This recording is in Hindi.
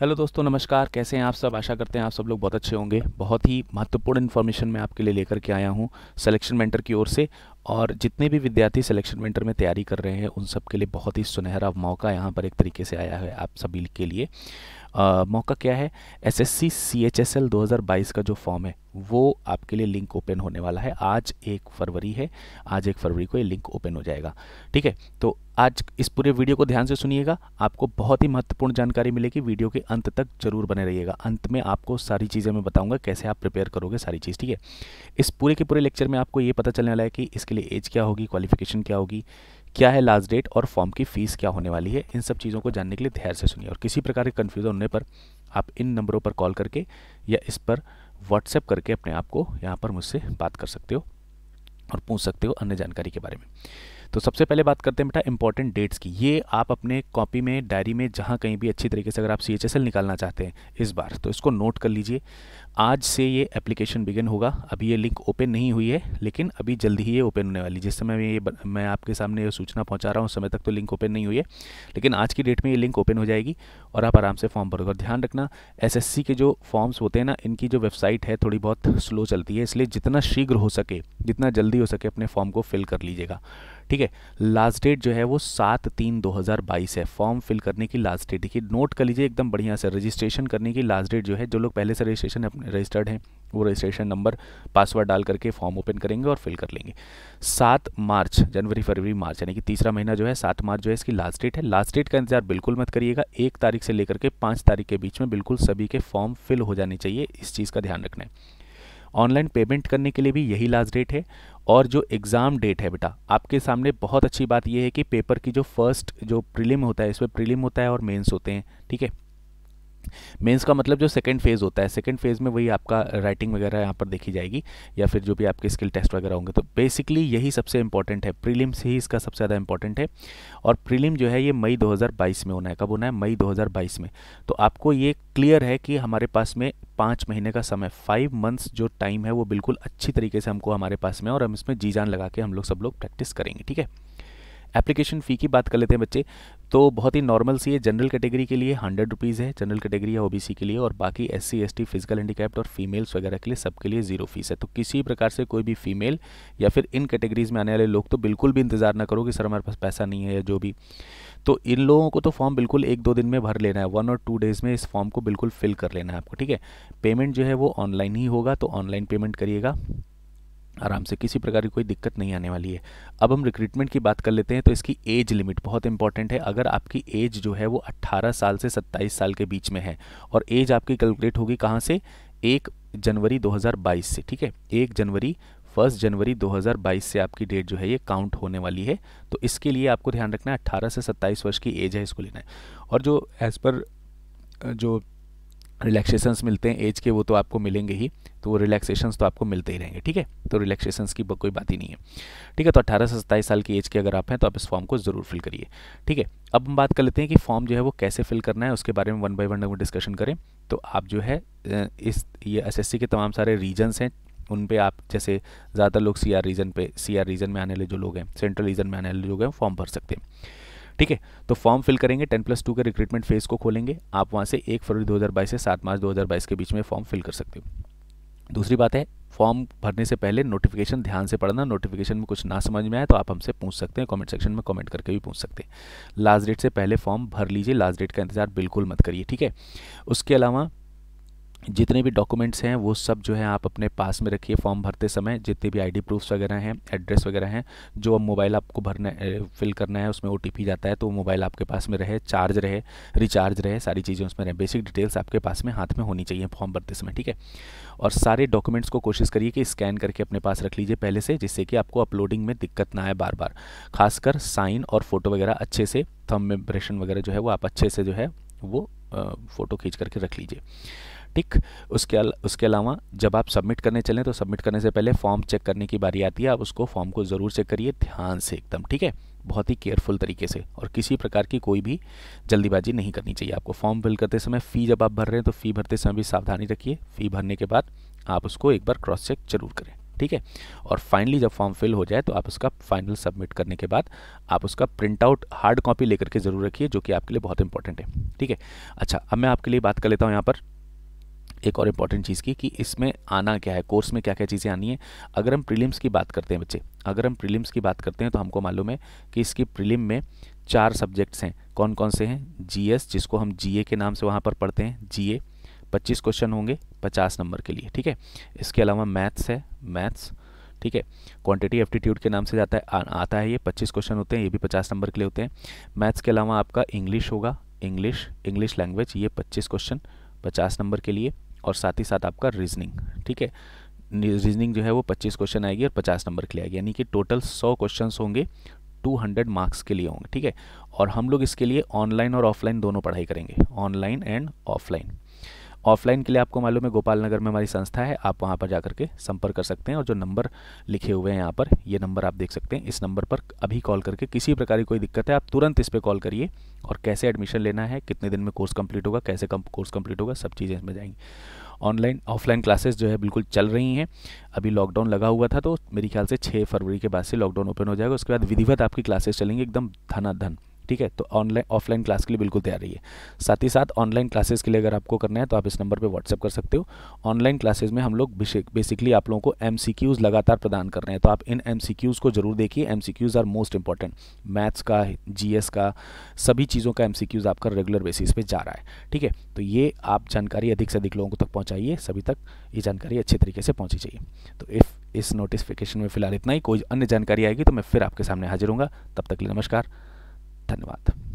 हेलो दोस्तों नमस्कार कैसे हैं आप सब आशा करते हैं आप सब लोग बहुत अच्छे होंगे बहुत ही महत्वपूर्ण इन्फॉर्मेशन मैं आपके लिए लेकर के आया हूं सिलेक्शन मेंटर की ओर से और जितने भी विद्यार्थी सिलेक्शन मेंटर में तैयारी कर रहे हैं उन सब के लिए बहुत ही सुनहरा मौका यहाँ पर एक तरीके से आया है आप सभी के लिए मौका क्या है S S C C H S L दो हज़ार बाईस का जो फॉर्म है वो आपके लिए लिंक ओपन होने वाला है आज एक फरवरी है आज एक फरवरी को ये लिंक ओपन हो जाएगा ठीक है तो आज इस पूरे वीडियो को ध्यान से सुनिएगा आपको बहुत ही महत्वपूर्ण जानकारी मिलेगी वीडियो के अंत तक जरूर बने रहिएगा अंत में आपको सारी चीज़ें मैं बताऊंगा कैसे आप प्रिपेयर करोगे सारी चीज़ ठीक है इस पूरे के पूरे लेक्चर में आपको ये पता चलने वाला है कि इसके लिए एज क्या होगी क्वालिफिकेशन क्या होगी क्या है लास्ट डेट और फॉर्म की फ़ीस क्या होने वाली है इन सब चीज़ों को जानने के लिए ध्यान से सुनिए और किसी प्रकार के कन्फ्यूज़न होने पर आप इन नंबरों पर कॉल करके या इस पर व्हाट्सएप करके अपने आप को यहाँ पर मुझसे बात कर सकते हो और पूछ सकते हो अन्य जानकारी के बारे में तो सबसे पहले बात करते हैं बेटा इंपॉर्टेंट डेट्स की ये आप अपने कॉपी में डायरी में जहाँ कहीं भी अच्छी तरीके से अगर आप सी निकालना चाहते हैं इस बार तो इसको नोट कर लीजिए आज से ये एप्लीकेशन बिगिन होगा अभी ये लिंक ओपन नहीं हुई है लेकिन अभी जल्दी ही ये ओपन होने वाली जिस समय ये मैं आपके सामने ये सूचना पहुँचा रहा हूँ उस समय तक तो लिंक ओपन नहीं हुई है लेकिन आज की डेट में ये लिंक ओपन हो जाएगी और आप आराम से फॉर्म भरोगे और ध्यान रखना एस के जो फॉर्म्स होते हैं ना इनकी जो वेबसाइट है थोड़ी बहुत स्लो चलती है इसलिए जितना शीघ्र हो सके जितना जल्दी हो सके अपने फॉर्म को फिल कर लीजिएगा ठीक है लास्ट डेट जो है वो सात तीन दो हज़ार बाईस है फॉर्म फिल करने की लास्ट डेट देखिए नोट कर लीजिए एकदम बढ़िया से रजिस्ट्रेशन करने की लास्ट डेट जो है जो लोग पहले से रजिस्ट्रेशन अपने रजिस्टर्ड हैं वो रजिस्ट्रेशन नंबर पासवर्ड डाल करके फॉर्म ओपन करेंगे और फिल कर लेंगे सात मार्च जनवरी फरवरी मार्च यानी कि तीसरा महीना जो है सात मार्च जो है इसकी लास्ट डेट है लास्ट डेट का इंतजार बिल्कुल मत करिएगा एक तारीख से लेकर के पाँच तारीख के बीच में बिल्कुल सभी के फॉर्म फिल हो जाने चाहिए इस चीज़ का ध्यान रखना है ऑनलाइन पेमेंट करने के लिए भी यही लास्ट डेट है और जो एग्ज़ाम डेट है बेटा आपके सामने बहुत अच्छी बात यह है कि पेपर की जो फर्स्ट जो प्रीलिम होता है इसमें प्रीलिम होता है और मेंस होते हैं ठीक है मेंस का मतलब जो सेकंड फेज़ होता है सेकंड फेज़ में वही आपका राइटिंग वगैरह यहाँ पर देखी जाएगी या फिर जो भी आपके स्किल टेस्ट वगैरह होंगे तो बेसिकली यही सबसे इंपॉर्टेंट है प्रीलिम्स ही इसका सबसे ज़्यादा इंपॉर्टेंट है और प्रीलिम जो है ये मई 2022 में होना है कब होना है मई 2022 में तो आपको ये क्लियर है कि हमारे पास में पाँच महीने का समय फाइव मंथ्स जो टाइम है वो बिल्कुल अच्छी तरीके से हमको हमारे पास में और हम इसमें जी जान लगा के हम लोग सब लोग प्रैक्टिस करेंगे ठीक है एप्लीकेशन फ़ी की बात कर लेते हैं बच्चे तो बहुत ही नॉर्मल सी है जनरल कैटेगरी के लिए हंड्रेड रुपीज़ है जनरल कैटेगरी या ओबीसी के लिए और बाकी S C S T physical handicapped और फीमेल्स वगैरह के लिए सबके लिए जीरो फीस है तो किसी प्रकार से कोई भी फीमेल या फिर इन कैटेगरीज में आने वाले लोग तो बिल्कुल भी इंतजार ना करो कि सर हमारे पास पैसा नहीं है या जो भी तो इन लोगों को तो फॉर्म बिल्कुल एक दो दिन में भर लेना है वन और टू डेज़ में इस फॉर्म को बिल्कुल फिल कर लेना है आपको ठीक है पेमेंट जो है वो ऑनलाइन ही होगा तो ऑनलाइन पेमेंट करिएगा आराम से किसी प्रकार की कोई दिक्कत नहीं आने वाली है अब हम रिक्रूटमेंट की बात कर लेते हैं तो इसकी एज लिमिट बहुत इंपॉर्टेंट है अगर आपकी एज जो है वो 18 साल से 27 साल के बीच में है और एज आपकी कैलकुलेट होगी कहाँ से एक जनवरी 2022 से ठीक है एक जनवरी फर्स्ट जनवरी 2022 से आपकी डेट जो है ये काउंट होने वाली है तो इसके लिए आपको ध्यान रखना है अट्ठारह से सत्ताईस वर्ष की एज है इसको लेना है और जो एज़ पर जो रिलैक्सेशंस मिलते हैं एज के वो तो आपको मिलेंगे ही तो वो रिलैक्सेशंस तो आपको मिलते ही रहेंगे ठीक है तो रिलैक्सेशंस की कोई बात ही नहीं है ठीक है तो अट्ठारह से सत्ताईस साल की एज के अगर आप हैं तो आप इस फॉर्म को ज़रूर फिल करिए ठीक है अब हम बात कर लेते हैं कि फॉर्म जो है वो कैसे फिल करना है उसके बारे में वन बाई वन अगर डिस्कशन करें तो आप जो है इस ये एस के तमाम सारे रीजन्स हैं उन पर आप जैसे ज़्यादातर लोग सी रीजन पर सी रीजन में आने वाले जो लोग हैं सेंट्रल रीजन में आने वाले लोग हैं फॉर्म भर सकते हैं ठीक है तो फॉर्म फिल करेंगे टेन प्लस टू के रिक्रूटमेंट फेज को खोलेंगे आप वहाँ से एक फरवरी 2022 से सात मार्च 2022 के बीच में फॉर्म फिल कर सकते हो दूसरी बात है फॉर्म भरने से पहले नोटिफिकेशन ध्यान से पढ़ना नोटिफिकेशन में कुछ ना समझ में आए तो आप हमसे पूछ सकते हैं कमेंट सेक्शन में कमेंट करके भी पूछ सकते हैं लास्ट डेट से पहले फॉर्म भर लीजिए लास्ट डेट का इंतजार बिल्कुल मत करिए ठीक है उसके अलावा जितने भी डॉक्यूमेंट्स हैं वो सब जो है आप अपने पास में रखिए फॉर्म भरते समय जितने भी आईडी प्रूफ्स वगैरह हैं एड्रेस वगैरह हैं जो अब मोबाइल आपको भरना फिल करना है उसमें ओ जाता है तो मोबाइल आपके पास में रहे चार्ज रहे रिचार्ज रहे सारी चीज़ें उसमें रहें बेसिक डिटेल्स आपके पास में हाथ में होनी चाहिए फॉर्म भरते समय ठीक है और सारे डॉक्यूमेंट्स को कोशिश करिए कि स्कैन करके अपने पास रख लीजिए पहले से जिससे कि आपको अपलोडिंग में दिक्कत ना आए बार बार खासकर साइन और फ़ोटो वगैरह अच्छे से थम इम्प्रेशन वगैरह जो है वो आप अच्छे से जो है वो फ़ोटो खींच करके रख लीजिए ठीक उसके अल, उसके अलावा जब आप सबमिट करने चलें तो सबमिट करने से पहले फॉर्म चेक करने की बारी आती है आप उसको फॉर्म को ज़रूर चेक करिए ध्यान से एकदम ठीक है बहुत ही केयरफुल तरीके से और किसी प्रकार की कोई भी जल्दीबाजी नहीं करनी चाहिए आपको फॉर्म फिल करते समय फ़ी जब आप भर रहे हैं तो फ़ी भरते समय भी सावधानी रखिए फ़ी भरने के बाद आप उसको एक बार क्रॉस चेक जरूर करें ठीक है और फाइनली जब फॉर्म फिल हो जाए तो आप उसका फाइनल सबमिट करने के बाद आप उसका प्रिंट आउट हार्ड कॉपी लेकर के ज़रूर रखिए जो कि आपके लिए बहुत इंपॉर्टेंट है ठीक है अच्छा अब मैं आपके लिए बात कर लेता हूँ यहाँ पर एक और इम्पॉर्टेंट चीज़ की कि इसमें आना क्या है कोर्स में क्या क्या चीज़ें आनी है अगर हम प्रीलिम्स की बात करते हैं बच्चे अगर हम प्रीलिम्स की बात करते हैं तो हमको मालूम है कि इसकी प्रीलिम में चार सब्जेक्ट्स हैं कौन कौन से हैं जीएस जिसको हम जीए के नाम से वहाँ पर पढ़ते हैं जीए 25 क्वेश्चन होंगे 50 नंबर के लिए ठीक है इसके अलावा मैथ्स है मैथ्स ठीक है क्वांटिटी एप्टीट्यूड के नाम से जाता है आ, आता है ये 25 क्वेश्चन होते हैं ये भी 50 नंबर के लिए होते हैं मैथ्स के अलावा आपका इंग्लिश होगा इंग्लिश इंग्लिश लैंग्वेज ये 25 क्वेश्चन 50 नंबर के लिए और साथ ही साथ आपका रीजनिंग ठीक है रीजनिंग जो है वो पच्चीस क्वेश्चन आएगी और पचास नंबर के लिए आएगी यानी कि टोटल सौ क्वेश्चन होंगे टू हंड्रेड मार्क्स के लिए होंगे ठीक है और हम लोग इसके लिए ऑनलाइन और ऑफलाइन दोनों पढ़ाई करेंगे ऑनलाइन एंड ऑफलाइन ऑफलाइन के लिए आपको मालूम है गोपाल नगर में हमारी संस्था है आप वहाँ पर जा करके संपर्क कर सकते हैं और जो नंबर लिखे हुए हैं यहाँ पर ये नंबर आप देख सकते हैं इस नंबर पर अभी कॉल करके किसी प्रकार की कोई दिक्कत है आप तुरंत इस पर कॉल करिए और कैसे एडमिशन लेना है कितने दिन में कोर्स कम्प्लीट होगा कैसे कोर्स कम्प्लीट होगा सब चीज़ें इसमें जाएंगी ऑनलाइन ऑफलाइन क्लासेस जो है बिल्कुल चल रही हैं अभी लॉकडाउन लगा हुआ था तो मेरे ख्याल से छः फरवरी के बाद से लॉकडाउन ओपन हो जाएगा उसके बाद विधिवत आपकी क्लासेस चलेंगी एकदम धनाधन ठीक है तो ऑनलाइन ऑफलाइन क्लास के लिए बिल्कुल तैयार रहिए साथ ही साथ ऑनलाइन क्लासेस के लिए अगर आपको करना है तो आप इस नंबर पर व्हाट्सअप कर सकते हो ऑनलाइन क्लासेस में हम लोग बेसिकली आप लोगों को एम लगातार प्रदान कर रहे हैं तो आप इन एम को जरूर देखिए M R most important maths का जी का सभी चीज़ों का एम आपका रेगुलर बेसिस पे जा रहा है ठीक है तो ये आप जानकारी अधिक से अधिक लोगों तक पहुँचाइए सभी तक ये जानकारी अच्छे तरीके से पहुँची चाहिए तो इफ़ इस नोटिफिकेशन में फिलहाल इतना ही कोई अन्य जानकारी आएगी तो मैं फिर आपके सामने हाजिर हूँगा तब तक के लिए नमस्कार धन्यवाद